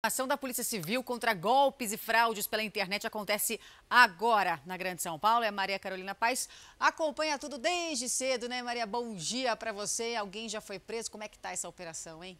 A ação da Polícia Civil contra golpes e fraudes pela internet acontece agora na Grande São Paulo. É Maria Carolina Paz. Acompanha tudo desde cedo, né, Maria? Bom dia para você. Alguém já foi preso? Como é que tá essa operação, hein?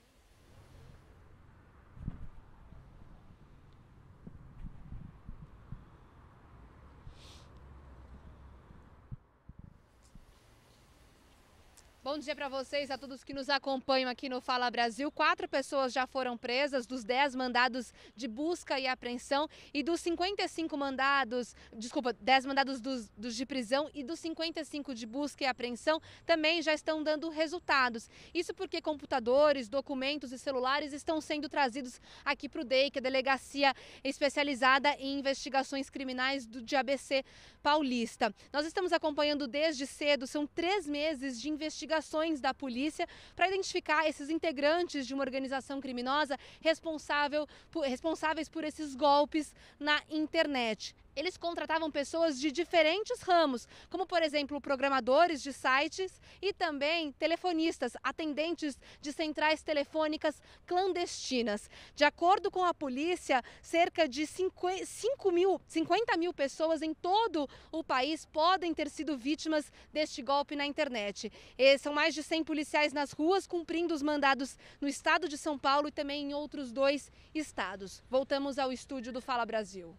Bom dia para vocês, a todos que nos acompanham aqui no Fala Brasil. Quatro pessoas já foram presas dos dez mandados de busca e apreensão e dos 55 mandados, desculpa, dez mandados dos, dos, de prisão e dos 55 de busca e apreensão também já estão dando resultados. Isso porque computadores, documentos e celulares estão sendo trazidos aqui para o DEI, que é a delegacia especializada em investigações criminais do de ABC Paulista. Nós estamos acompanhando desde cedo, são três meses de investigação investigações da polícia para identificar esses integrantes de uma organização criminosa responsável por, responsáveis por esses golpes na internet eles contratavam pessoas de diferentes ramos, como por exemplo programadores de sites e também telefonistas, atendentes de centrais telefônicas clandestinas. De acordo com a polícia, cerca de 5, mil, 50 mil pessoas em todo o país podem ter sido vítimas deste golpe na internet. E são mais de 100 policiais nas ruas cumprindo os mandados no estado de São Paulo e também em outros dois estados. Voltamos ao estúdio do Fala Brasil.